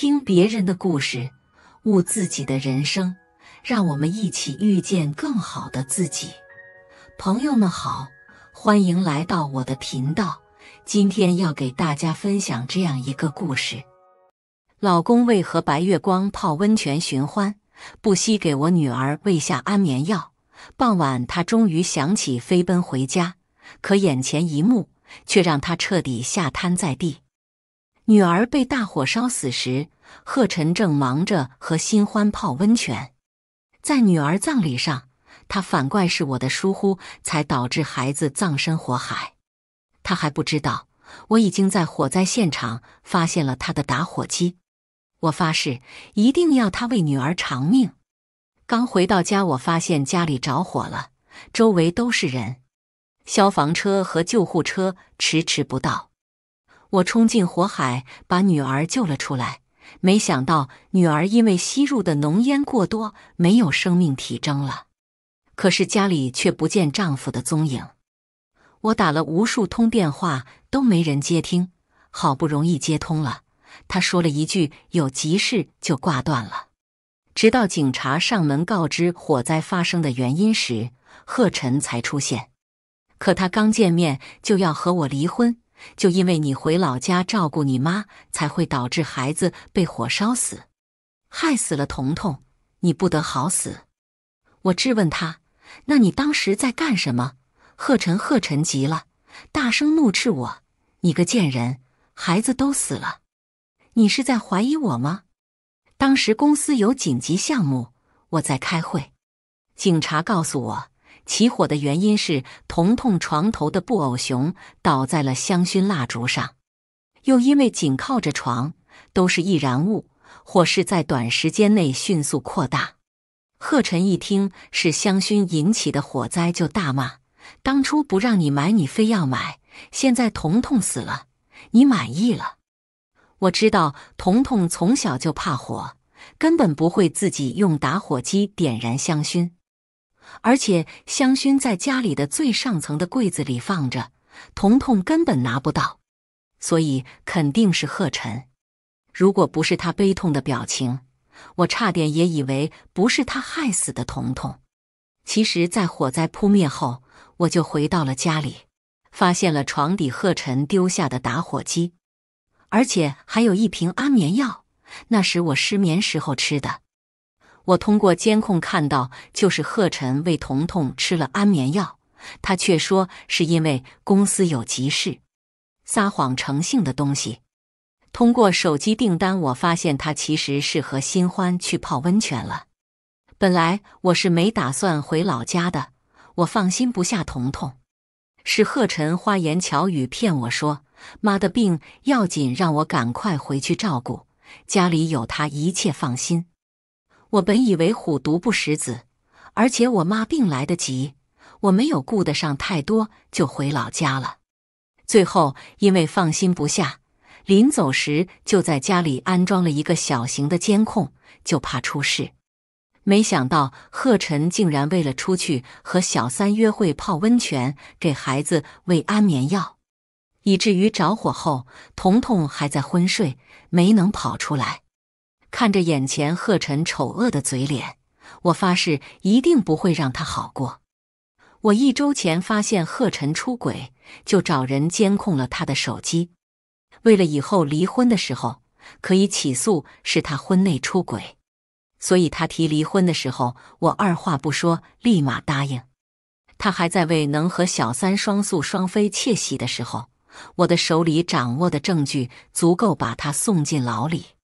听别人的故事，悟自己的人生，让我们一起遇见更好的自己。朋友们好，欢迎来到我的频道。今天要给大家分享这样一个故事：老公为何白月光泡温泉寻欢，不惜给我女儿喂下安眠药？傍晚，他终于想起飞奔回家，可眼前一幕却让他彻底吓瘫在地。女儿被大火烧死时，贺晨正忙着和新欢泡温泉。在女儿葬礼上，他反怪是我的疏忽才导致孩子葬身火海。他还不知道我已经在火灾现场发现了他的打火机。我发誓一定要他为女儿偿命。刚回到家，我发现家里着火了，周围都是人，消防车和救护车迟迟不到。我冲进火海，把女儿救了出来。没想到女儿因为吸入的浓烟过多，没有生命体征了。可是家里却不见丈夫的踪影。我打了无数通电话，都没人接听。好不容易接通了，他说了一句“有急事”就挂断了。直到警察上门告知火灾发生的原因时，贺晨才出现。可他刚见面就要和我离婚。就因为你回老家照顾你妈，才会导致孩子被火烧死，害死了彤彤，你不得好死！我质问他，那你当时在干什么？贺晨贺晨急了，大声怒斥我：“你个贱人，孩子都死了，你是在怀疑我吗？”当时公司有紧急项目，我在开会。警察告诉我。起火的原因是彤彤床头的布偶熊倒在了香薰蜡烛上，又因为紧靠着床，都是易燃物，火势在短时间内迅速扩大。贺晨一听是香薰引起的火灾，就大骂：“当初不让你买，你非要买，现在童童死了，你满意了？”我知道童童从小就怕火，根本不会自己用打火机点燃香薰。而且香薰在家里的最上层的柜子里放着，童童根本拿不到，所以肯定是贺晨。如果不是他悲痛的表情，我差点也以为不是他害死的童童。其实，在火灾扑灭后，我就回到了家里，发现了床底贺晨丢下的打火机，而且还有一瓶安眠药，那时我失眠时候吃的。我通过监控看到，就是贺晨为彤彤吃了安眠药，他却说是因为公司有急事，撒谎成性的东西。通过手机订单，我发现他其实是和新欢去泡温泉了。本来我是没打算回老家的，我放心不下彤彤。是贺晨花言巧语骗我说妈的病要紧，让我赶快回去照顾，家里有他一切放心。我本以为虎毒不食子，而且我妈病来得急，我没有顾得上太多，就回老家了。最后因为放心不下，临走时就在家里安装了一个小型的监控，就怕出事。没想到贺晨竟然为了出去和小三约会、泡温泉，给孩子喂安眠药，以至于着火后，彤彤还在昏睡，没能跑出来。看着眼前贺晨丑恶的嘴脸，我发誓一定不会让他好过。我一周前发现贺晨出轨，就找人监控了他的手机。为了以后离婚的时候可以起诉是他婚内出轨，所以他提离婚的时候，我二话不说，立马答应。他还在为能和小三双宿双飞窃喜的时候，我的手里掌握的证据足够把他送进牢里。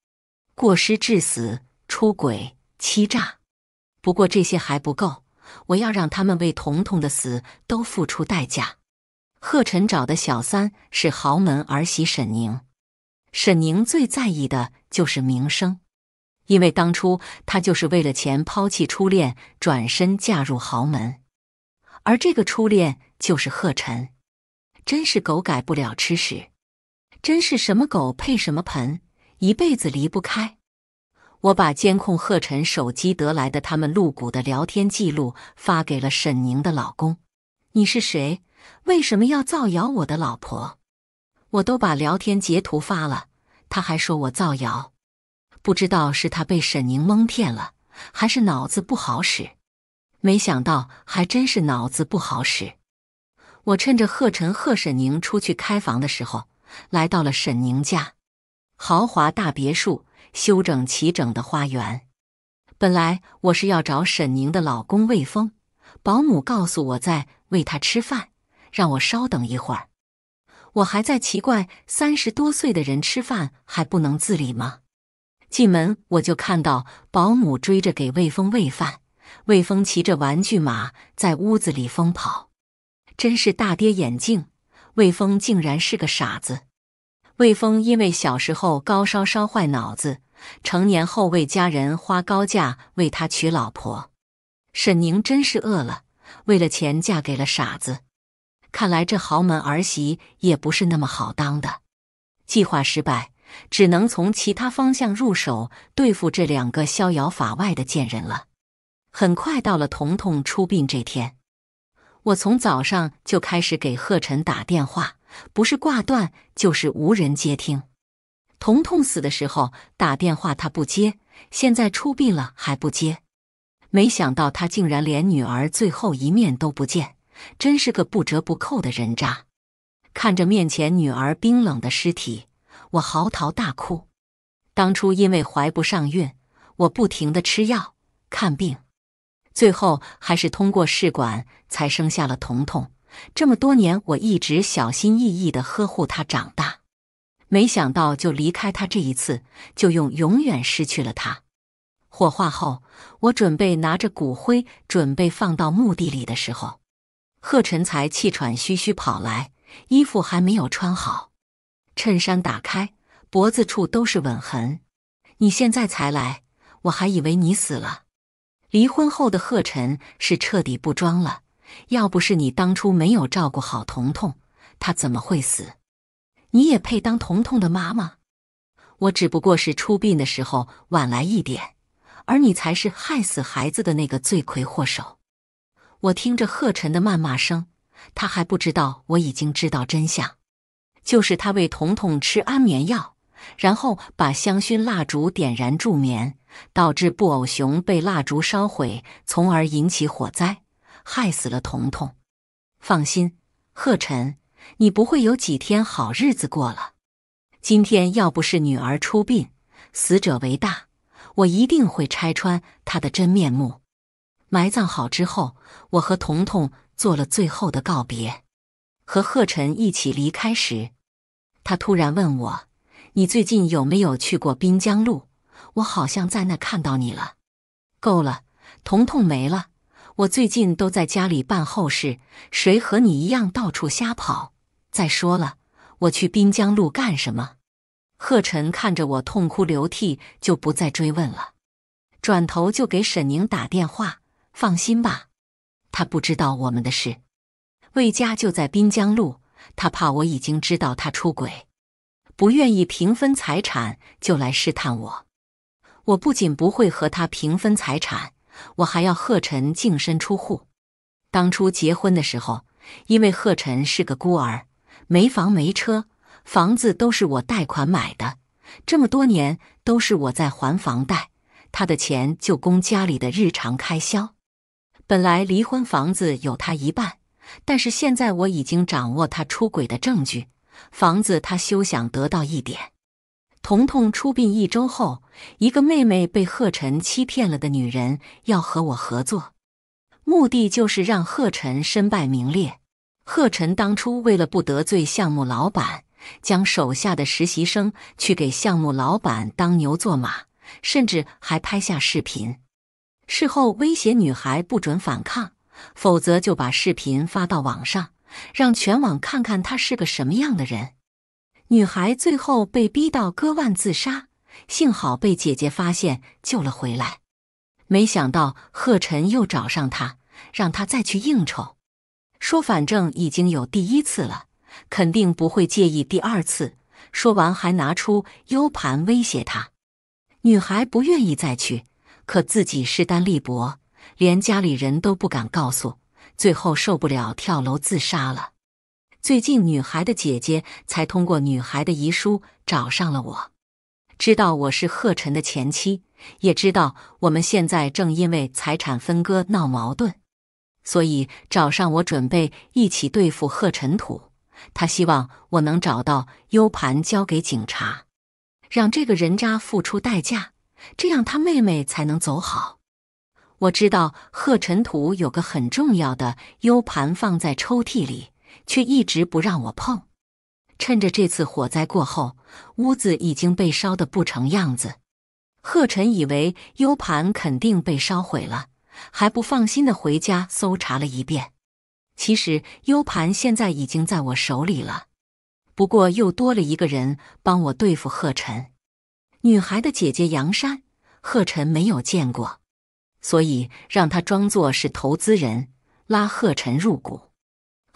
过失致死、出轨、欺诈，不过这些还不够，我要让他们为彤彤的死都付出代价。贺晨找的小三是豪门儿媳沈宁，沈宁最在意的就是名声，因为当初她就是为了钱抛弃初恋，转身嫁入豪门，而这个初恋就是贺晨，真是狗改不了吃屎，真是什么狗配什么盆。一辈子离不开。我把监控贺晨手机得来的他们露骨的聊天记录发给了沈宁的老公。你是谁？为什么要造谣我的老婆？我都把聊天截图发了，他还说我造谣。不知道是他被沈宁蒙骗了，还是脑子不好使。没想到还真是脑子不好使。我趁着贺晨贺沈宁出去开房的时候，来到了沈宁家。豪华大别墅，修整齐整的花园。本来我是要找沈宁的老公魏峰，保姆告诉我在喂他吃饭，让我稍等一会儿。我还在奇怪，三十多岁的人吃饭还不能自理吗？进门我就看到保姆追着给魏峰喂饭，魏峰骑着玩具马在屋子里疯跑，真是大跌眼镜。魏峰竟然是个傻子。魏峰因为小时候高烧烧坏脑子，成年后为家人花高价为他娶老婆。沈宁真是饿了，为了钱嫁给了傻子。看来这豪门儿媳也不是那么好当的。计划失败，只能从其他方向入手对付这两个逍遥法外的贱人了。很快到了童童出殡这天，我从早上就开始给贺晨打电话。不是挂断，就是无人接听。彤彤死的时候打电话他不接，现在出殡了还不接。没想到他竟然连女儿最后一面都不见，真是个不折不扣的人渣！看着面前女儿冰冷的尸体，我嚎啕大哭。当初因为怀不上孕，我不停的吃药看病，最后还是通过试管才生下了彤彤。这么多年，我一直小心翼翼地呵护他长大，没想到就离开他这一次，就用永远失去了他。火化后，我准备拿着骨灰准备放到墓地里的时候，贺晨才气喘吁吁跑来，衣服还没有穿好，衬衫打开，脖子处都是吻痕。你现在才来，我还以为你死了。离婚后的贺晨是彻底不装了。要不是你当初没有照顾好彤彤，他怎么会死？你也配当彤彤的妈妈？我只不过是出殡的时候晚来一点，而你才是害死孩子的那个罪魁祸首。我听着贺晨的谩骂声，他还不知道我已经知道真相。就是他为彤彤吃安眠药，然后把香薰蜡烛点燃助眠，导致布偶熊被蜡烛烧毁，从而引起火灾。害死了彤彤。放心，贺晨，你不会有几天好日子过了。今天要不是女儿出殡，死者为大，我一定会拆穿他的真面目。埋葬好之后，我和彤彤做了最后的告别，和贺晨一起离开时，他突然问我：“你最近有没有去过滨江路？我好像在那看到你了。”够了，彤彤没了。我最近都在家里办后事，谁和你一样到处瞎跑？再说了，我去滨江路干什么？贺晨看着我痛哭流涕，就不再追问了，转头就给沈宁打电话。放心吧，他不知道我们的事。魏佳就在滨江路，他怕我已经知道他出轨，不愿意平分财产，就来试探我。我不仅不会和他平分财产。我还要贺晨净身出户。当初结婚的时候，因为贺晨是个孤儿，没房没车，房子都是我贷款买的，这么多年都是我在还房贷，他的钱就供家里的日常开销。本来离婚房子有他一半，但是现在我已经掌握他出轨的证据，房子他休想得到一点。彤彤出殡一周后，一个妹妹被贺晨欺骗了的女人要和我合作，目的就是让贺晨身败名裂。贺晨当初为了不得罪项目老板，将手下的实习生去给项目老板当牛做马，甚至还拍下视频，事后威胁女孩不准反抗，否则就把视频发到网上，让全网看看他是个什么样的人。女孩最后被逼到割腕自杀，幸好被姐姐发现救了回来。没想到贺晨又找上她，让她再去应酬，说反正已经有第一次了，肯定不会介意第二次。说完还拿出 U 盘威胁她。女孩不愿意再去，可自己势单力薄，连家里人都不敢告诉，最后受不了跳楼自杀了。最近，女孩的姐姐才通过女孩的遗书找上了我，知道我是贺晨的前妻，也知道我们现在正因为财产分割闹矛盾，所以找上我准备一起对付贺晨土。他希望我能找到 U 盘交给警察，让这个人渣付出代价，这样他妹妹才能走好。我知道贺尘土有个很重要的 U 盘放在抽屉里。却一直不让我碰。趁着这次火灾过后，屋子已经被烧得不成样子，贺晨以为 U 盘肯定被烧毁了，还不放心的回家搜查了一遍。其实 U 盘现在已经在我手里了，不过又多了一个人帮我对付贺晨。女孩的姐姐杨珊，贺晨没有见过，所以让他装作是投资人，拉贺晨入股。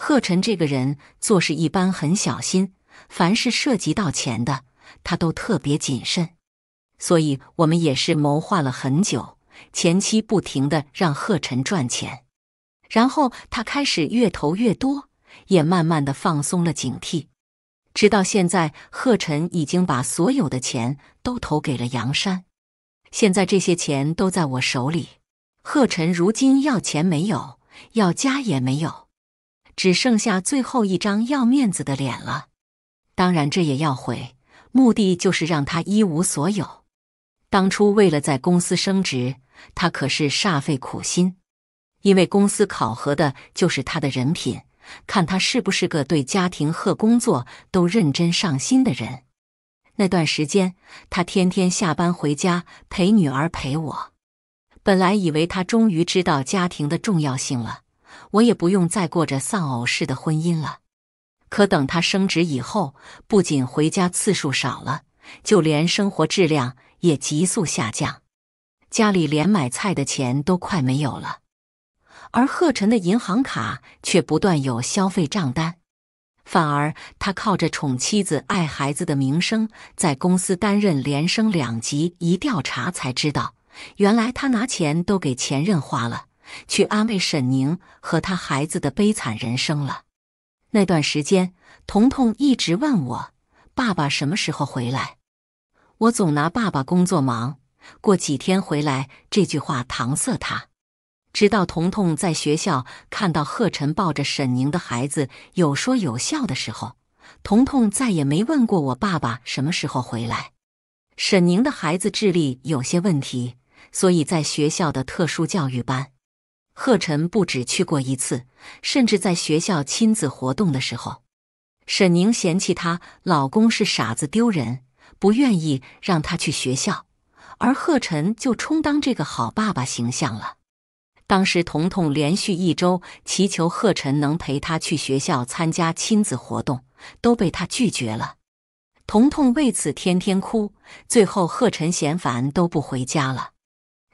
贺晨这个人做事一般很小心，凡是涉及到钱的，他都特别谨慎。所以我们也是谋划了很久，前期不停的让贺晨赚钱，然后他开始越投越多，也慢慢的放松了警惕。直到现在，贺晨已经把所有的钱都投给了杨山，现在这些钱都在我手里。贺晨如今要钱没有，要家也没有。只剩下最后一张要面子的脸了，当然这也要毁，目的就是让他一无所有。当初为了在公司升职，他可是煞费苦心，因为公司考核的就是他的人品，看他是不是个对家庭和工作都认真上心的人。那段时间，他天天下班回家陪女儿陪我，本来以为他终于知道家庭的重要性了。我也不用再过着丧偶式的婚姻了。可等他升职以后，不仅回家次数少了，就连生活质量也急速下降，家里连买菜的钱都快没有了。而贺晨的银行卡却不断有消费账单，反而他靠着宠妻子、爱孩子的名声，在公司担任连升两级。一调查才知道，原来他拿钱都给前任花了。去安慰沈宁和他孩子的悲惨人生了。那段时间，彤彤一直问我爸爸什么时候回来，我总拿爸爸工作忙，过几天回来这句话搪塞他。直到彤彤在学校看到贺晨抱着沈宁的孩子有说有笑的时候，彤彤再也没问过我爸爸什么时候回来。沈宁的孩子智力有些问题，所以在学校的特殊教育班。贺晨不止去过一次，甚至在学校亲子活动的时候，沈宁嫌弃他老公是傻子丢人，不愿意让他去学校，而贺晨就充当这个好爸爸形象了。当时童童连续一周祈求贺晨能陪她去学校参加亲子活动，都被他拒绝了。童童为此天天哭，最后贺晨嫌烦都不回家了。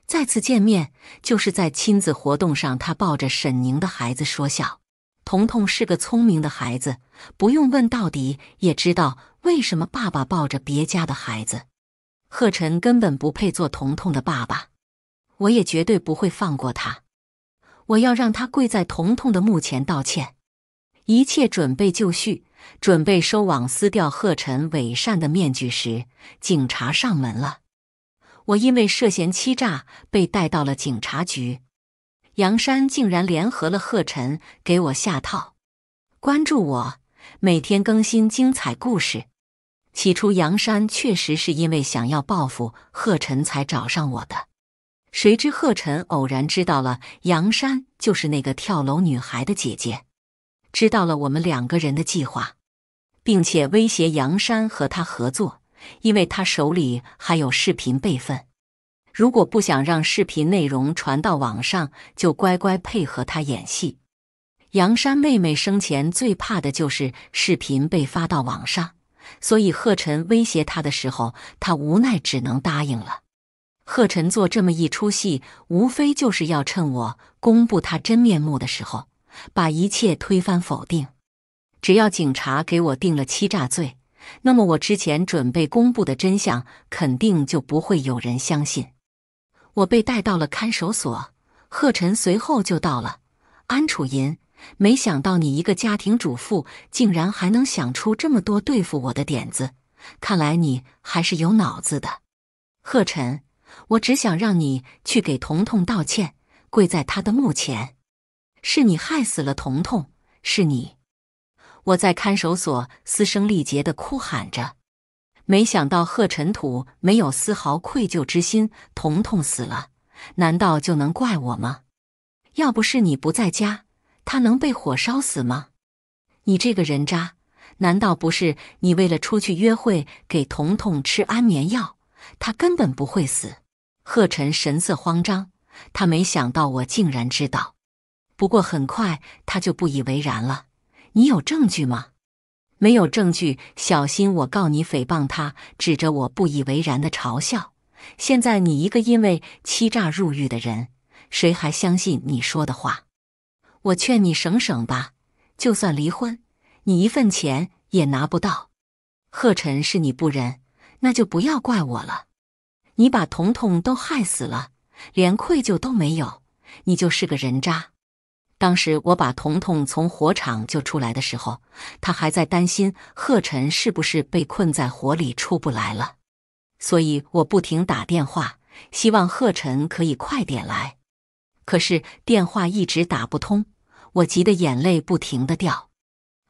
再次见面就是在亲子活动上，他抱着沈宁的孩子说笑。彤彤是个聪明的孩子，不用问到底也知道为什么爸爸抱着别家的孩子。贺晨根本不配做彤彤的爸爸，我也绝对不会放过他。我要让他跪在彤彤的墓前道歉。一切准备就绪，准备收网撕掉贺晨伪善的面具时，警察上门了。我因为涉嫌欺诈被带到了警察局，杨山竟然联合了贺晨给我下套。关注我，每天更新精彩故事。起初，杨山确实是因为想要报复贺晨才找上我的，谁知贺晨偶然知道了杨山就是那个跳楼女孩的姐姐，知道了我们两个人的计划，并且威胁杨山和他合作。因为他手里还有视频备份，如果不想让视频内容传到网上，就乖乖配合他演戏。杨山妹妹生前最怕的就是视频被发到网上，所以贺晨威胁她的时候，她无奈只能答应了。贺晨做这么一出戏，无非就是要趁我公布他真面目的时候，把一切推翻否定。只要警察给我定了欺诈罪。那么我之前准备公布的真相，肯定就不会有人相信。我被带到了看守所，贺晨随后就到了。安楚银，没想到你一个家庭主妇，竟然还能想出这么多对付我的点子，看来你还是有脑子的。贺晨，我只想让你去给彤彤道歉，跪在他的墓前。是你害死了彤彤，是你。我在看守所嘶声力竭的哭喊着，没想到贺尘土没有丝毫愧疚之心。彤彤死了，难道就能怪我吗？要不是你不在家，他能被火烧死吗？你这个人渣！难道不是你为了出去约会给彤彤吃安眠药，他根本不会死？贺尘神色慌张，他没想到我竟然知道。不过很快他就不以为然了。你有证据吗？没有证据，小心我告你诽谤。他指着我不以为然的嘲笑。现在你一个因为欺诈入狱的人，谁还相信你说的话？我劝你省省吧。就算离婚，你一份钱也拿不到。贺晨是你不仁，那就不要怪我了。你把彤彤都害死了，连愧疚都没有，你就是个人渣。当时我把彤彤从火场救出来的时候，他还在担心贺晨是不是被困在火里出不来了，所以我不停打电话，希望贺晨可以快点来。可是电话一直打不通，我急得眼泪不停的掉。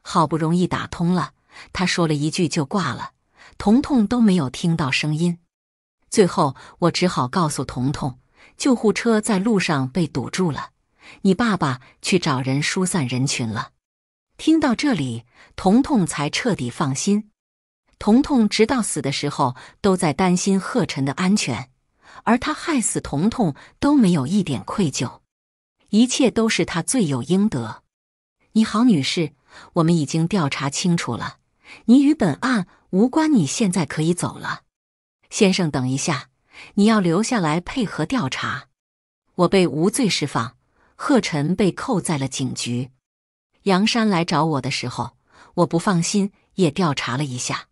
好不容易打通了，他说了一句就挂了，彤彤都没有听到声音。最后我只好告诉彤彤，救护车在路上被堵住了。你爸爸去找人疏散人群了。听到这里，彤彤才彻底放心。彤彤直到死的时候都在担心贺晨的安全，而他害死彤彤都没有一点愧疚，一切都是他罪有应得。你好，女士，我们已经调查清楚了，你与本案无关，你现在可以走了。先生，等一下，你要留下来配合调查。我被无罪释放。贺晨被扣在了警局。杨山来找我的时候，我不放心，也调查了一下，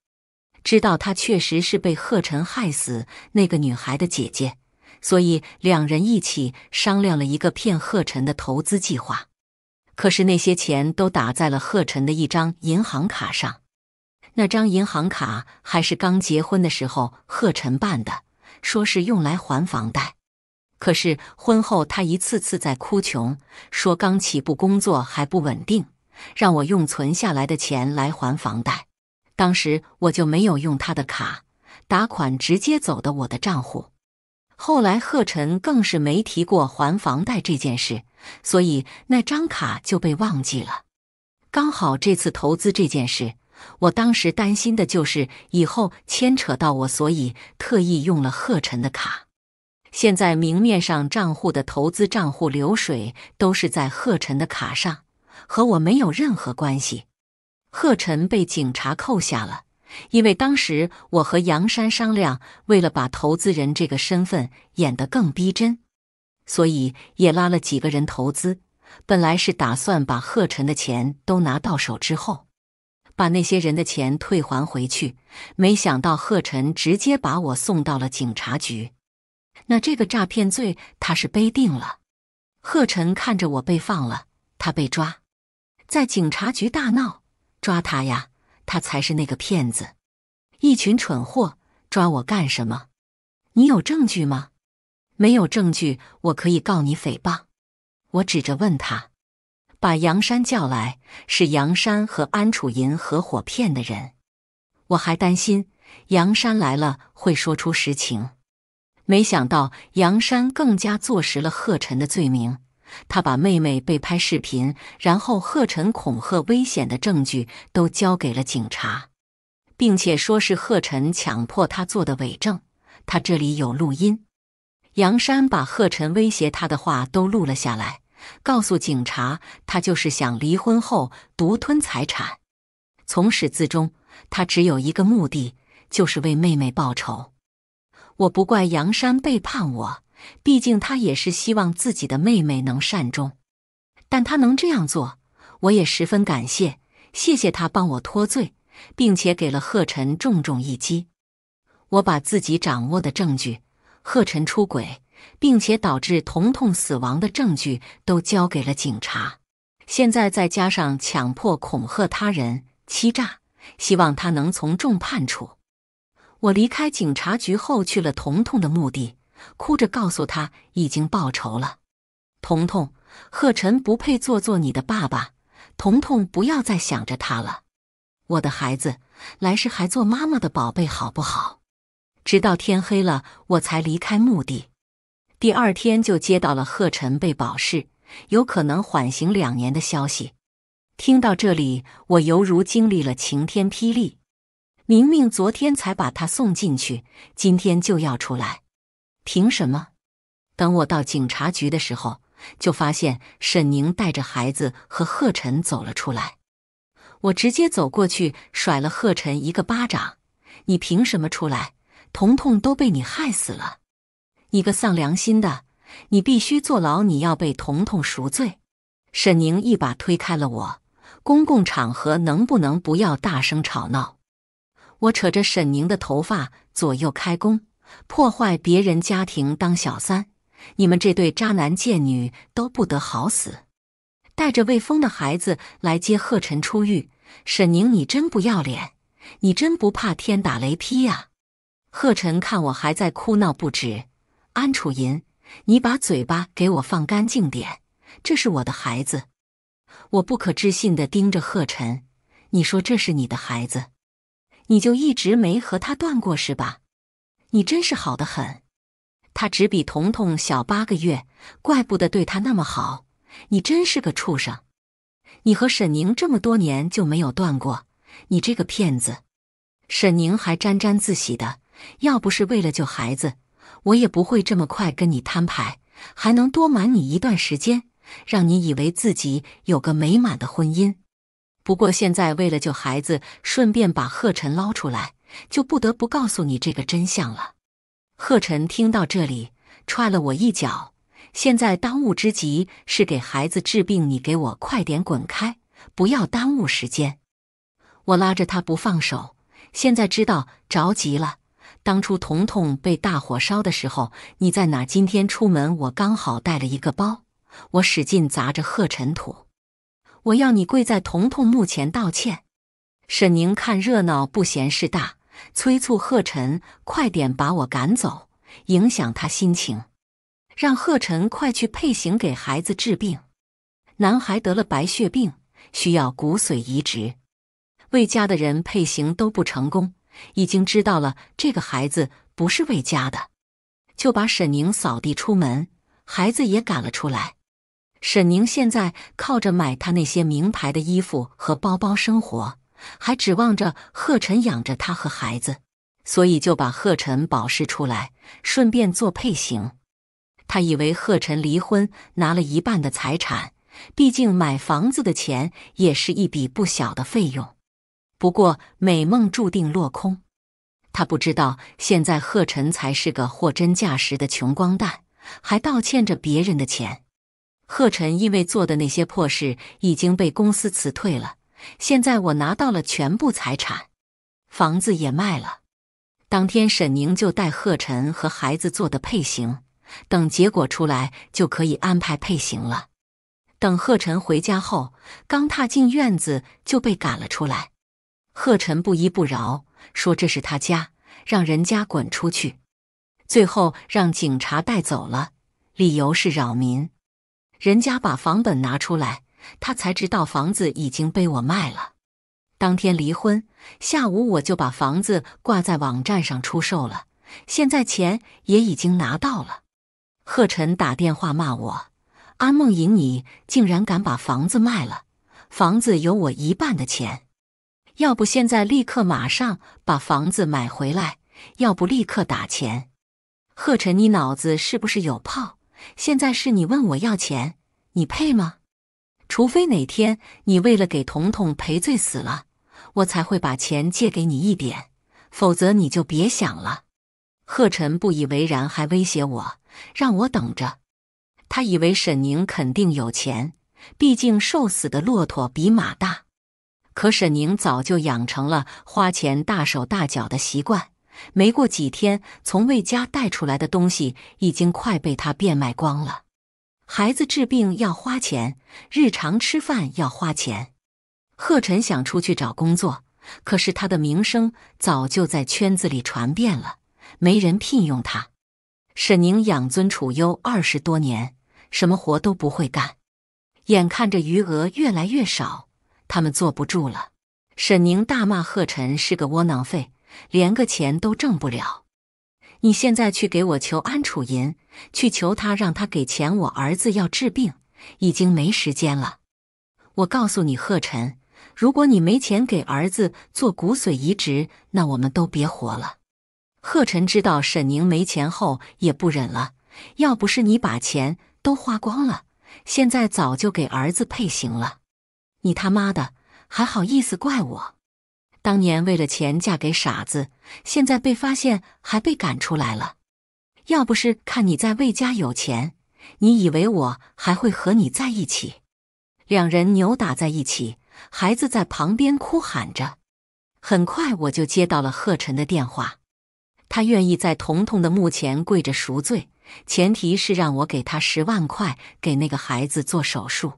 知道他确实是被贺晨害死那个女孩的姐姐，所以两人一起商量了一个骗贺晨的投资计划。可是那些钱都打在了贺晨的一张银行卡上，那张银行卡还是刚结婚的时候贺晨办的，说是用来还房贷。可是婚后，他一次次在哭穷，说刚起步工作还不稳定，让我用存下来的钱来还房贷。当时我就没有用他的卡打款，直接走的我的账户。后来贺晨更是没提过还房贷这件事，所以那张卡就被忘记了。刚好这次投资这件事，我当时担心的就是以后牵扯到我，所以特意用了贺晨的卡。现在明面上账户的投资账户流水都是在贺晨的卡上，和我没有任何关系。贺晨被警察扣下了，因为当时我和杨山商量，为了把投资人这个身份演得更逼真，所以也拉了几个人投资。本来是打算把贺晨的钱都拿到手之后，把那些人的钱退还回去，没想到贺晨直接把我送到了警察局。那这个诈骗罪他是背定了。贺晨看着我被放了，他被抓，在警察局大闹，抓他呀，他才是那个骗子，一群蠢货，抓我干什么？你有证据吗？没有证据，我可以告你诽谤。我指着问他，把杨山叫来，是杨山和安楚银合伙骗的人。我还担心杨山来了会说出实情。没想到杨山更加坐实了贺晨的罪名，他把妹妹被拍视频，然后贺晨恐吓、危险的证据都交给了警察，并且说是贺晨强迫他做的伪证，他这里有录音。杨山把贺晨威胁他的话都录了下来，告诉警察，他就是想离婚后独吞财产。从始至终，他只有一个目的，就是为妹妹报仇。我不怪杨山背叛我，毕竟他也是希望自己的妹妹能善终。但他能这样做，我也十分感谢。谢谢他帮我脱罪，并且给了贺晨重重一击。我把自己掌握的证据——贺晨出轨，并且导致彤彤死亡的证据——都交给了警察。现在再加上强迫恐吓他人、欺诈，希望他能从重判处。我离开警察局后，去了彤彤的墓地，哭着告诉他已经报仇了。彤彤，贺晨不配做做你的爸爸，彤彤，不要再想着他了，我的孩子，来世还做妈妈的宝贝好不好？直到天黑了，我才离开墓地。第二天就接到了贺晨被保释，有可能缓刑两年的消息。听到这里，我犹如经历了晴天霹雳。明明昨天才把他送进去，今天就要出来，凭什么？等我到警察局的时候，就发现沈宁带着孩子和贺晨走了出来。我直接走过去，甩了贺晨一个巴掌：“你凭什么出来？彤彤都被你害死了！你个丧良心的！你必须坐牢！你要被彤彤赎罪！”沈宁一把推开了我：“公共场合能不能不要大声吵闹？”我扯着沈宁的头发左右开弓，破坏别人家庭当小三，你们这对渣男贱女都不得好死！带着未峰的孩子来接贺晨出狱，沈宁，你真不要脸，你真不怕天打雷劈啊！贺晨，看我还在哭闹不止，安楚银，你把嘴巴给我放干净点，这是我的孩子！我不可置信地盯着贺晨，你说这是你的孩子？你就一直没和他断过是吧？你真是好的很。他只比彤彤小八个月，怪不得对他那么好。你真是个畜生！你和沈宁这么多年就没有断过，你这个骗子！沈宁还沾沾自喜的。要不是为了救孩子，我也不会这么快跟你摊牌，还能多瞒你一段时间，让你以为自己有个美满的婚姻。不过现在为了救孩子，顺便把贺晨捞出来，就不得不告诉你这个真相了。贺晨听到这里，踹了我一脚。现在当务之急是给孩子治病，你给我快点滚开，不要耽误时间。我拉着他不放手。现在知道着急了。当初彤彤被大火烧的时候，你在哪？今天出门我刚好带了一个包，我使劲砸着贺晨土。我要你跪在童童墓前道歉。沈宁看热闹不嫌事大，催促贺晨快点把我赶走，影响他心情。让贺晨快去配型给孩子治病。男孩得了白血病，需要骨髓移植。魏家的人配型都不成功，已经知道了这个孩子不是魏家的，就把沈宁扫地出门，孩子也赶了出来。沈宁现在靠着买他那些名牌的衣服和包包生活，还指望着贺晨养着他和孩子，所以就把贺晨保释出来，顺便做配型。他以为贺晨离婚拿了一半的财产，毕竟买房子的钱也是一笔不小的费用。不过美梦注定落空，他不知道现在贺晨才是个货真价实的穷光蛋，还倒欠着别人的钱。贺晨因为做的那些破事已经被公司辞退了。现在我拿到了全部财产，房子也卖了。当天，沈宁就带贺晨和孩子做的配型，等结果出来就可以安排配型了。等贺晨回家后，刚踏进院子就被赶了出来。贺晨不依不饶，说这是他家，让人家滚出去。最后让警察带走了，理由是扰民。人家把房本拿出来，他才知道房子已经被我卖了。当天离婚，下午我就把房子挂在网站上出售了。现在钱也已经拿到了。贺晨打电话骂我：“阿梦莹，你竟然敢把房子卖了！房子有我一半的钱，要不现在立刻马上把房子买回来，要不立刻打钱。”贺晨，你脑子是不是有泡？现在是你问我要钱，你配吗？除非哪天你为了给彤彤赔罪死了，我才会把钱借给你一点，否则你就别想了。贺晨不以为然，还威胁我，让我等着。他以为沈宁肯定有钱，毕竟瘦死的骆驼比马大，可沈宁早就养成了花钱大手大脚的习惯。没过几天，从魏家带出来的东西已经快被他变卖光了。孩子治病要花钱，日常吃饭要花钱。贺晨想出去找工作，可是他的名声早就在圈子里传遍了，没人聘用他。沈宁养尊处优二十多年，什么活都不会干。眼看着余额越来越少，他们坐不住了。沈宁大骂贺晨是个窝囊废。连个钱都挣不了，你现在去给我求安楚银，去求他，让他给钱。我儿子要治病，已经没时间了。我告诉你，贺晨，如果你没钱给儿子做骨髓移植，那我们都别活了。贺晨知道沈宁没钱后，也不忍了。要不是你把钱都花光了，现在早就给儿子配型了。你他妈的还好意思怪我？当年为了钱嫁给傻子，现在被发现还被赶出来了。要不是看你在魏家有钱，你以为我还会和你在一起？两人扭打在一起，孩子在旁边哭喊着。很快我就接到了贺晨的电话，他愿意在彤彤的墓前跪着赎罪，前提是让我给他十万块给那个孩子做手术。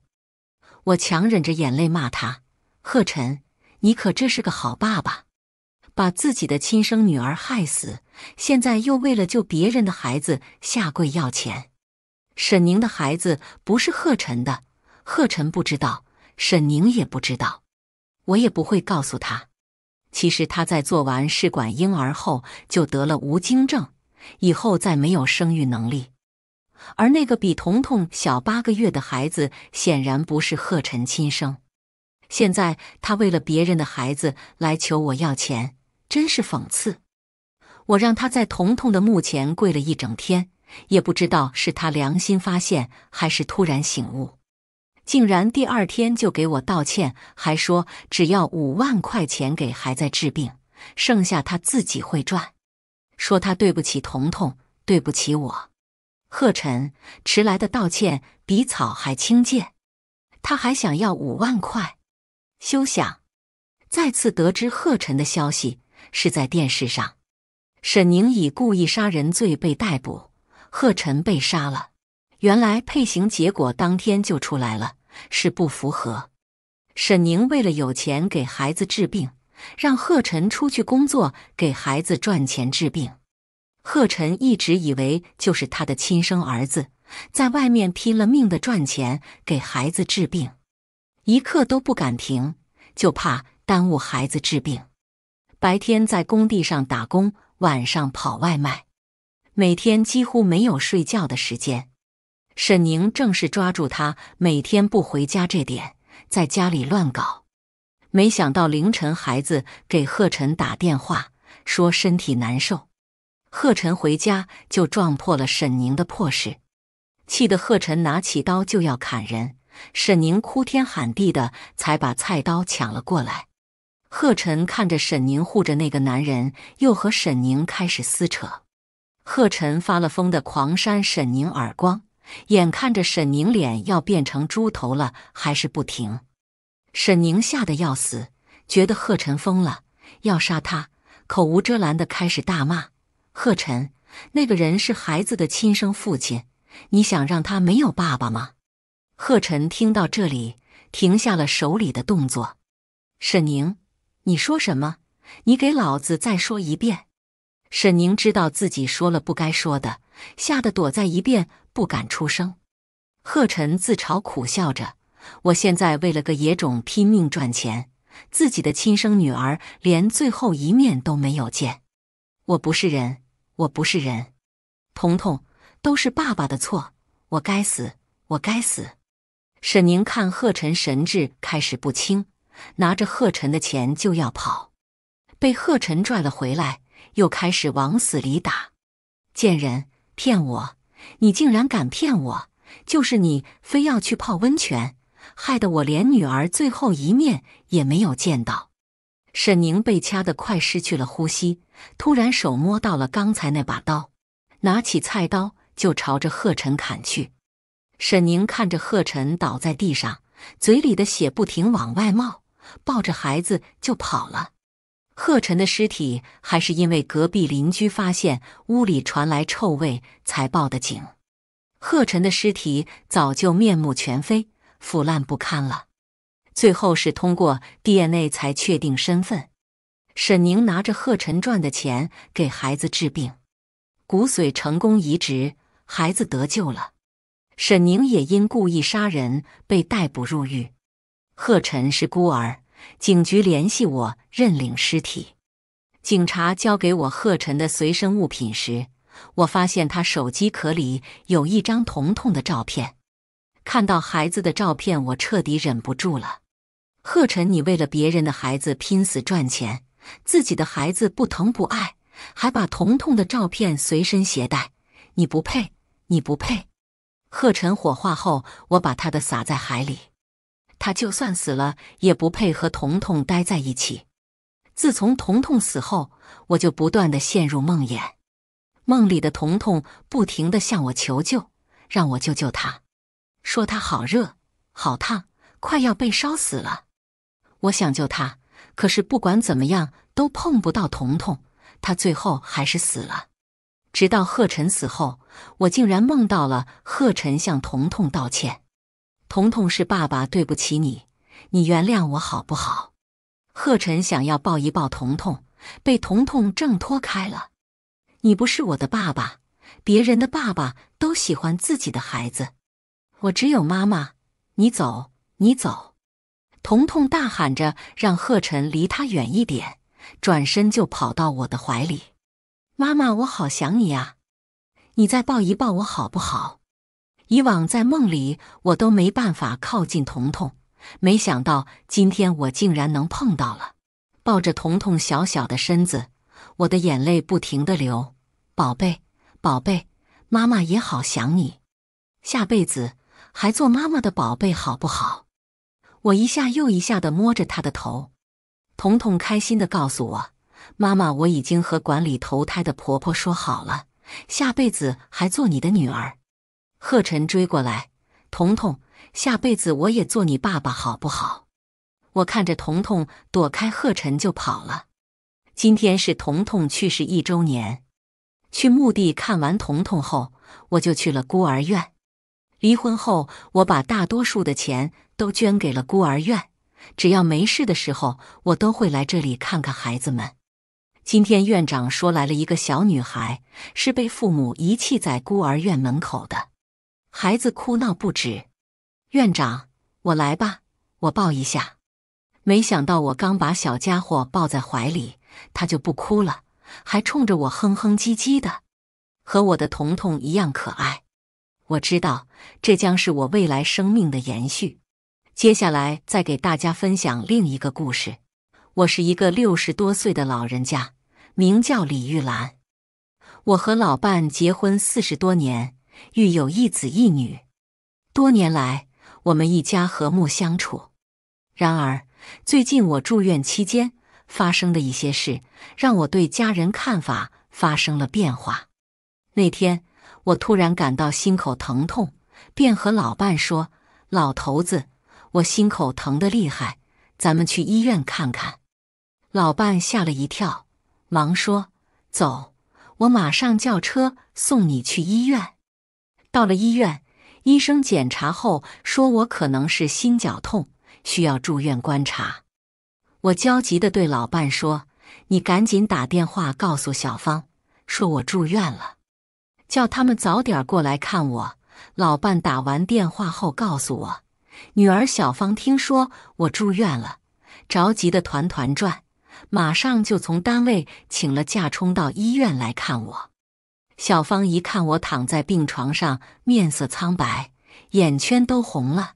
我强忍着眼泪骂他：“贺晨。”你可这是个好爸爸，把自己的亲生女儿害死，现在又为了救别人的孩子下跪要钱。沈宁的孩子不是贺晨的，贺晨不知道，沈宁也不知道，我也不会告诉他。其实他在做完试管婴儿后就得了无精症，以后再没有生育能力。而那个比彤彤小八个月的孩子显然不是贺晨亲生。现在他为了别人的孩子来求我要钱，真是讽刺！我让他在彤彤的墓前跪了一整天，也不知道是他良心发现还是突然醒悟，竟然第二天就给我道歉，还说只要五万块钱给孩子治病，剩下他自己会赚。说他对不起彤彤，对不起我。贺晨迟来的道歉比草还轻贱，他还想要五万块。休想！再次得知贺晨的消息是在电视上。沈宁以故意杀人罪被逮捕，贺晨被杀了。原来配型结果当天就出来了，是不符合。沈宁为了有钱给孩子治病，让贺晨出去工作，给孩子赚钱治病。贺晨一直以为就是他的亲生儿子，在外面拼了命的赚钱给孩子治病。一刻都不敢停，就怕耽误孩子治病。白天在工地上打工，晚上跑外卖，每天几乎没有睡觉的时间。沈宁正是抓住他每天不回家这点，在家里乱搞。没想到凌晨，孩子给贺晨打电话说身体难受，贺晨回家就撞破了沈宁的破事，气得贺晨拿起刀就要砍人。沈宁哭天喊地的，才把菜刀抢了过来。贺晨看着沈宁护着那个男人，又和沈宁开始撕扯。贺晨发了疯的狂扇沈宁耳光，眼看着沈宁脸要变成猪头了，还是不停。沈宁吓得要死，觉得贺晨疯了，要杀他，口无遮拦的开始大骂贺晨：“那个人是孩子的亲生父亲，你想让他没有爸爸吗？”贺晨听到这里，停下了手里的动作。沈宁，你说什么？你给老子再说一遍！沈宁知道自己说了不该说的，吓得躲在一边不敢出声。贺晨自嘲苦笑着：“我现在为了个野种拼命赚钱，自己的亲生女儿连最后一面都没有见。我不是人，我不是人！彤彤，都是爸爸的错，我该死，我该死！”沈宁看贺晨神志开始不清，拿着贺晨的钱就要跑，被贺晨拽了回来，又开始往死里打。贱人，骗我！你竟然敢骗我！就是你非要去泡温泉，害得我连女儿最后一面也没有见到。沈宁被掐得快失去了呼吸，突然手摸到了刚才那把刀，拿起菜刀就朝着贺晨砍去。沈宁看着贺晨倒在地上，嘴里的血不停往外冒，抱着孩子就跑了。贺晨的尸体还是因为隔壁邻居发现屋里传来臭味才报的警。贺晨的尸体早就面目全非，腐烂不堪了。最后是通过 DNA 才确定身份。沈宁拿着贺晨赚的钱给孩子治病，骨髓成功移植，孩子得救了。沈宁也因故意杀人被逮捕入狱。贺晨是孤儿，警局联系我认领尸体。警察交给我贺晨的随身物品时，我发现他手机壳里有一张童童的照片。看到孩子的照片，我彻底忍不住了。贺晨，你为了别人的孩子拼死赚钱，自己的孩子不疼不爱，还把童童的照片随身携带，你不配，你不配。贺晨火化后，我把他的撒在海里。他就算死了，也不配和彤彤待在一起。自从彤彤死后，我就不断的陷入梦魇。梦里的彤彤不停地向我求救，让我救救他，说他好热，好烫，快要被烧死了。我想救他，可是不管怎么样都碰不到彤彤，他最后还是死了。直到贺晨死后，我竟然梦到了贺晨向彤彤道歉：“彤彤是爸爸对不起你，你原谅我好不好？”贺晨想要抱一抱彤彤，被彤彤挣脱开了。“你不是我的爸爸，别人的爸爸都喜欢自己的孩子，我只有妈妈。”你走，你走！彤彤大喊着，让贺晨离他远一点，转身就跑到我的怀里。妈妈，我好想你啊！你再抱一抱我好不好？以往在梦里我都没办法靠近彤彤，没想到今天我竟然能碰到了。抱着彤彤小小的身子，我的眼泪不停的流。宝贝，宝贝，妈妈也好想你。下辈子还做妈妈的宝贝好不好？我一下又一下的摸着他的头，彤彤开心的告诉我。妈妈，我已经和管理投胎的婆婆说好了，下辈子还做你的女儿。贺晨追过来，彤彤，下辈子我也做你爸爸好不好？我看着彤彤躲开贺晨就跑了。今天是彤彤去世一周年，去墓地看完彤彤后，我就去了孤儿院。离婚后，我把大多数的钱都捐给了孤儿院。只要没事的时候，我都会来这里看看孩子们。今天院长说来了一个小女孩，是被父母遗弃在孤儿院门口的孩子，哭闹不止。院长，我来吧，我抱一下。没想到我刚把小家伙抱在怀里，他就不哭了，还冲着我哼哼唧唧的，和我的彤彤一样可爱。我知道这将是我未来生命的延续。接下来再给大家分享另一个故事。我是一个六十多岁的老人家。名叫李玉兰，我和老伴结婚四十多年，育有一子一女。多年来，我们一家和睦相处。然而，最近我住院期间发生的一些事，让我对家人看法发生了变化。那天，我突然感到心口疼痛，便和老伴说：“老头子，我心口疼得厉害，咱们去医院看看。”老伴吓了一跳。忙说：“走，我马上叫车送你去医院。”到了医院，医生检查后说：“我可能是心绞痛，需要住院观察。”我焦急的对老伴说：“你赶紧打电话告诉小芳，说我住院了，叫他们早点过来看我。”老伴打完电话后告诉我，女儿小芳听说我住院了，着急的团团转。马上就从单位请了假，冲到医院来看我。小芳一看我躺在病床上，面色苍白，眼圈都红了，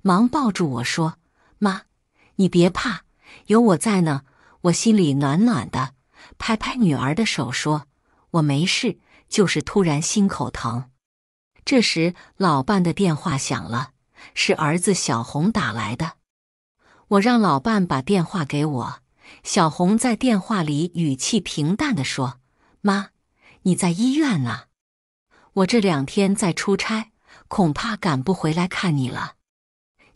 忙抱住我说：“妈，你别怕，有我在呢。”我心里暖暖的，拍拍女儿的手说：“我没事，就是突然心口疼。”这时老伴的电话响了，是儿子小红打来的。我让老伴把电话给我。小红在电话里语气平淡的说：“妈，你在医院呢？我这两天在出差，恐怕赶不回来看你了。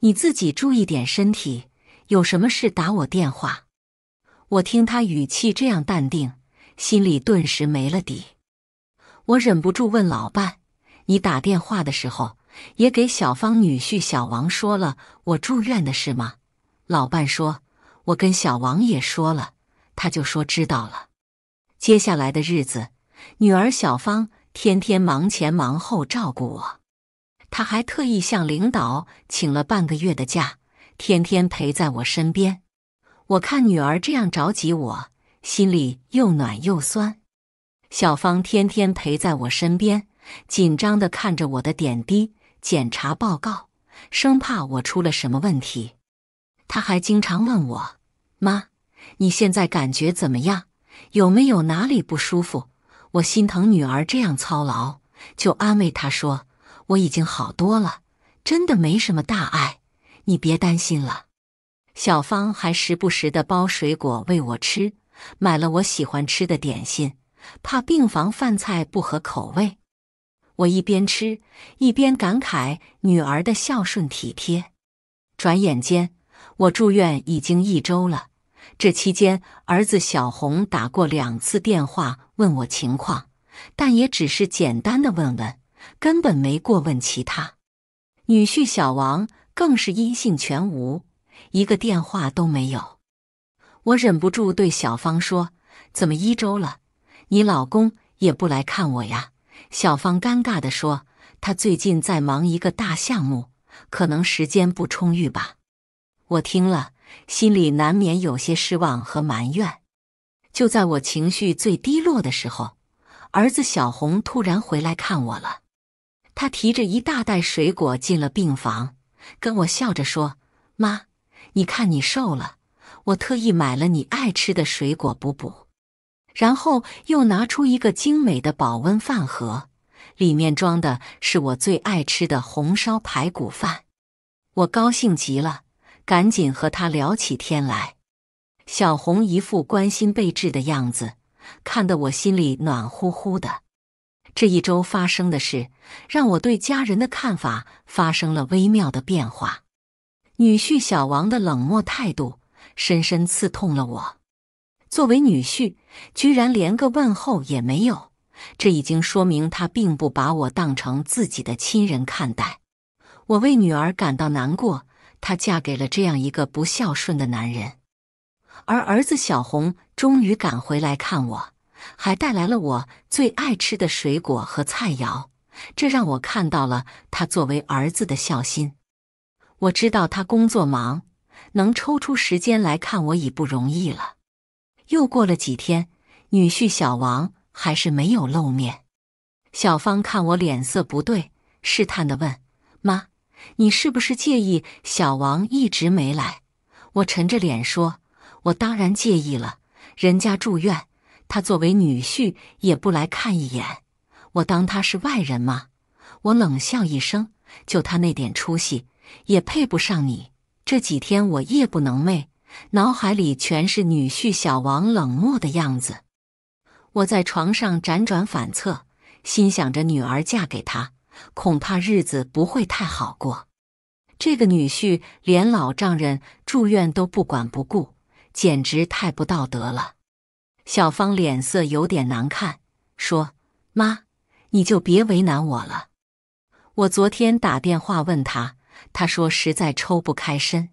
你自己注意点身体，有什么事打我电话。”我听他语气这样淡定，心里顿时没了底。我忍不住问老伴：“你打电话的时候也给小芳女婿小王说了我住院的事吗？”老伴说。我跟小王也说了，他就说知道了。接下来的日子，女儿小芳天天忙前忙后照顾我，她还特意向领导请了半个月的假，天天陪在我身边。我看女儿这样着急，我心里又暖又酸。小芳天天陪在我身边，紧张的看着我的点滴、检查报告，生怕我出了什么问题。她还经常问我。妈，你现在感觉怎么样？有没有哪里不舒服？我心疼女儿这样操劳，就安慰她说：“我已经好多了，真的没什么大碍，你别担心了。”小芳还时不时的包水果喂我吃，买了我喜欢吃的点心，怕病房饭菜不合口味。我一边吃一边感慨女儿的孝顺体贴。转眼间，我住院已经一周了。这期间，儿子小红打过两次电话问我情况，但也只是简单的问问，根本没过问其他。女婿小王更是音信全无，一个电话都没有。我忍不住对小芳说：“怎么一周了，你老公也不来看我呀？”小芳尴尬的说：“他最近在忙一个大项目，可能时间不充裕吧。”我听了。心里难免有些失望和埋怨。就在我情绪最低落的时候，儿子小红突然回来看我了。他提着一大袋水果进了病房，跟我笑着说：“妈，你看你瘦了，我特意买了你爱吃的水果补补。”然后又拿出一个精美的保温饭盒，里面装的是我最爱吃的红烧排骨饭。我高兴极了。赶紧和他聊起天来，小红一副关心备至的样子，看得我心里暖乎乎的。这一周发生的事，让我对家人的看法发生了微妙的变化。女婿小王的冷漠态度深深刺痛了我。作为女婿，居然连个问候也没有，这已经说明他并不把我当成自己的亲人看待。我为女儿感到难过。她嫁给了这样一个不孝顺的男人，而儿子小红终于赶回来看我，还带来了我最爱吃的水果和菜肴，这让我看到了他作为儿子的孝心。我知道他工作忙，能抽出时间来看我已不容易了。又过了几天，女婿小王还是没有露面。小芳看我脸色不对，试探的问：“妈。”你是不是介意小王一直没来？我沉着脸说：“我当然介意了。人家住院，他作为女婿也不来看一眼，我当他是外人吗？”我冷笑一声：“就他那点出息，也配不上你。”这几天我夜不能寐，脑海里全是女婿小王冷漠的样子。我在床上辗转反侧，心想着女儿嫁给他。恐怕日子不会太好过。这个女婿连老丈人住院都不管不顾，简直太不道德了。小芳脸色有点难看，说：“妈，你就别为难我了。我昨天打电话问他，他说实在抽不开身。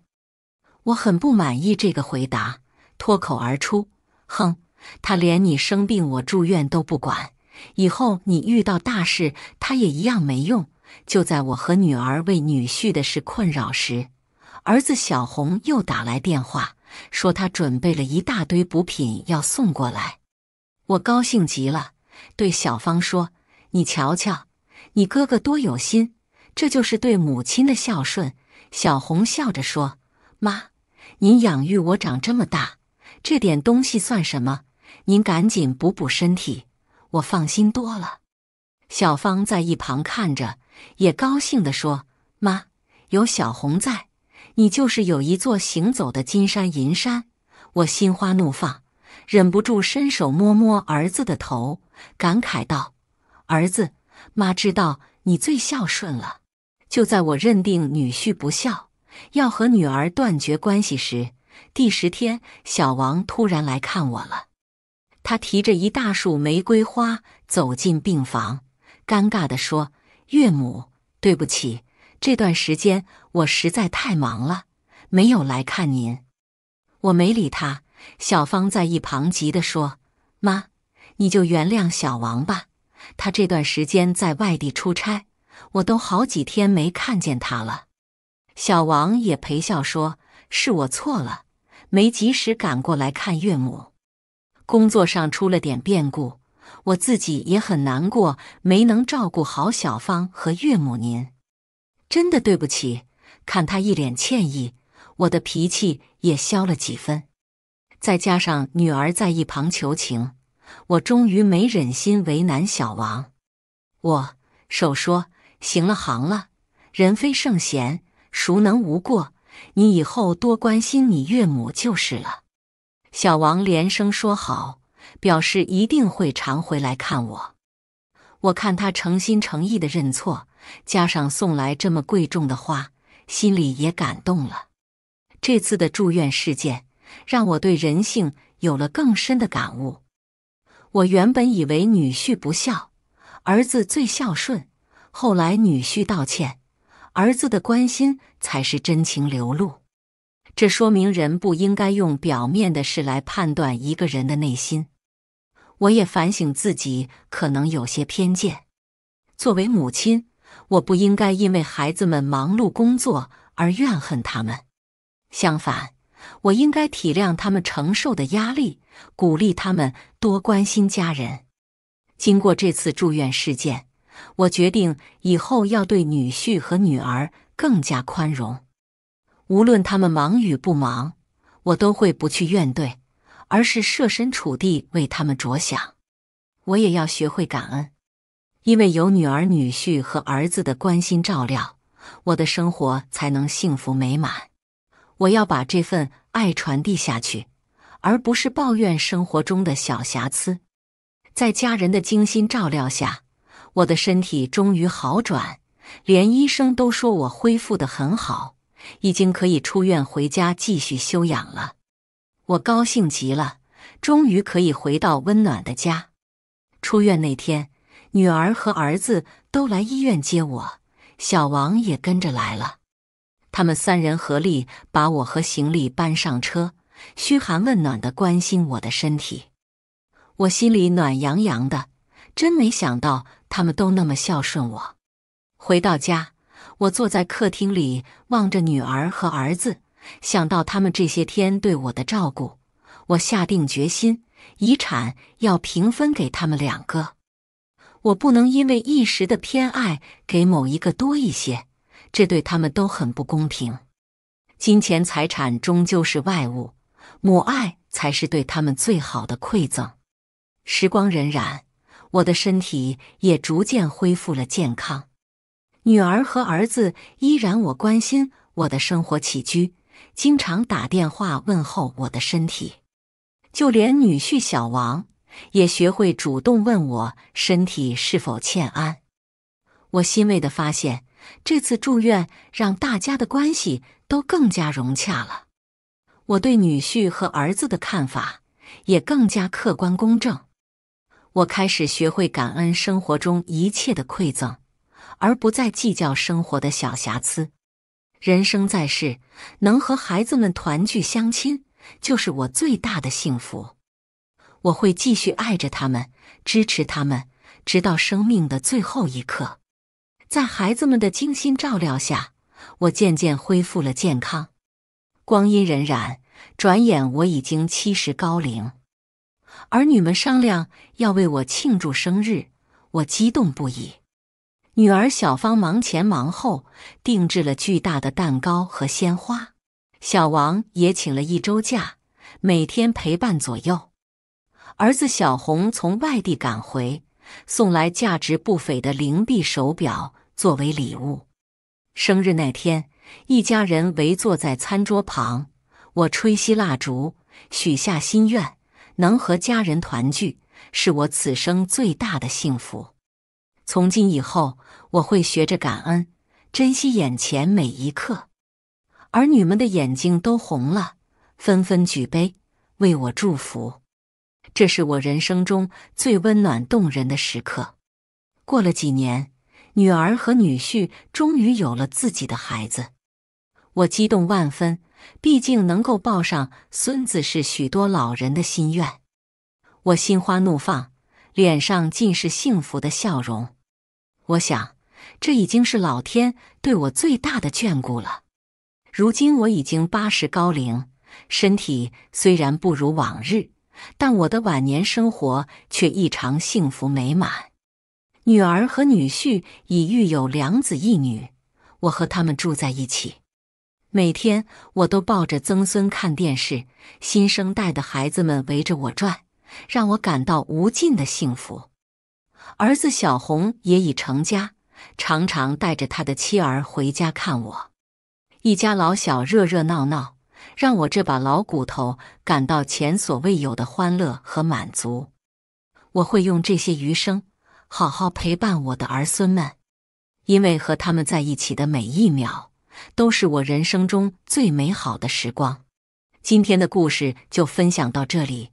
我很不满意这个回答，脱口而出：‘哼，他连你生病我住院都不管。’”以后你遇到大事，他也一样没用。就在我和女儿为女婿的事困扰时，儿子小红又打来电话，说他准备了一大堆补品要送过来。我高兴极了，对小芳说：“你瞧瞧，你哥哥多有心，这就是对母亲的孝顺。”小红笑着说：“妈，您养育我长这么大，这点东西算什么？您赶紧补补身体。”我放心多了，小芳在一旁看着，也高兴地说：“妈，有小红在，你就是有一座行走的金山银山。”我心花怒放，忍不住伸手摸摸儿子的头，感慨道：“儿子，妈知道你最孝顺了。”就在我认定女婿不孝，要和女儿断绝关系时，第十天，小王突然来看我了。他提着一大束玫瑰花走进病房，尴尬的说：“岳母，对不起，这段时间我实在太忙了，没有来看您。”我没理他，小芳在一旁急的说：“妈，你就原谅小王吧，他这段时间在外地出差，我都好几天没看见他了。”小王也陪笑说：“是我错了，没及时赶过来看岳母。”工作上出了点变故，我自己也很难过，没能照顾好小芳和岳母您，真的对不起。看他一脸歉意，我的脾气也消了几分。再加上女儿在一旁求情，我终于没忍心为难小王。我手说：“行了，行了，人非圣贤，孰能无过？你以后多关心你岳母就是了。”小王连声说好，表示一定会常回来看我。我看他诚心诚意的认错，加上送来这么贵重的花，心里也感动了。这次的住院事件让我对人性有了更深的感悟。我原本以为女婿不孝，儿子最孝顺，后来女婿道歉，儿子的关心才是真情流露。这说明人不应该用表面的事来判断一个人的内心。我也反省自己，可能有些偏见。作为母亲，我不应该因为孩子们忙碌工作而怨恨他们。相反，我应该体谅他们承受的压力，鼓励他们多关心家人。经过这次住院事件，我决定以后要对女婿和女儿更加宽容。无论他们忙与不忙，我都会不去怨怼，而是设身处地为他们着想。我也要学会感恩，因为有女儿、女婿和儿子的关心照料，我的生活才能幸福美满。我要把这份爱传递下去，而不是抱怨生活中的小瑕疵。在家人的精心照料下，我的身体终于好转，连医生都说我恢复的很好。已经可以出院回家继续休养了，我高兴极了，终于可以回到温暖的家。出院那天，女儿和儿子都来医院接我，小王也跟着来了。他们三人合力把我和行李搬上车，嘘寒问暖的关心我的身体，我心里暖洋洋的。真没想到他们都那么孝顺我。回到家。我坐在客厅里，望着女儿和儿子，想到他们这些天对我的照顾，我下定决心，遗产要平分给他们两个。我不能因为一时的偏爱，给某一个多一些，这对他们都很不公平。金钱财产终究是外物，母爱才是对他们最好的馈赠。时光荏苒，我的身体也逐渐恢复了健康。女儿和儿子依然我关心我的生活起居，经常打电话问候我的身体。就连女婿小王也学会主动问我身体是否欠安。我欣慰的发现，这次住院让大家的关系都更加融洽了。我对女婿和儿子的看法也更加客观公正。我开始学会感恩生活中一切的馈赠。而不再计较生活的小瑕疵。人生在世，能和孩子们团聚相亲，就是我最大的幸福。我会继续爱着他们，支持他们，直到生命的最后一刻。在孩子们的精心照料下，我渐渐恢复了健康。光阴荏苒，转眼我已经七十高龄。儿女们商量要为我庆祝生日，我激动不已。女儿小芳忙前忙后，定制了巨大的蛋糕和鲜花。小王也请了一周假，每天陪伴左右。儿子小红从外地赶回，送来价值不菲的灵璧手表作为礼物。生日那天，一家人围坐在餐桌旁，我吹熄蜡烛，许下心愿：能和家人团聚，是我此生最大的幸福。从今以后，我会学着感恩，珍惜眼前每一刻。儿女们的眼睛都红了，纷纷举杯为我祝福。这是我人生中最温暖动人的时刻。过了几年，女儿和女婿终于有了自己的孩子，我激动万分。毕竟能够抱上孙子是许多老人的心愿，我心花怒放。脸上尽是幸福的笑容，我想，这已经是老天对我最大的眷顾了。如今我已经八十高龄，身体虽然不如往日，但我的晚年生活却异常幸福美满。女儿和女婿已育有两子一女，我和他们住在一起，每天我都抱着曾孙看电视，新生代的孩子们围着我转。让我感到无尽的幸福。儿子小红也已成家，常常带着他的妻儿回家看我，一家老小热热闹闹，让我这把老骨头感到前所未有的欢乐和满足。我会用这些余生好好陪伴我的儿孙们，因为和他们在一起的每一秒都是我人生中最美好的时光。今天的故事就分享到这里。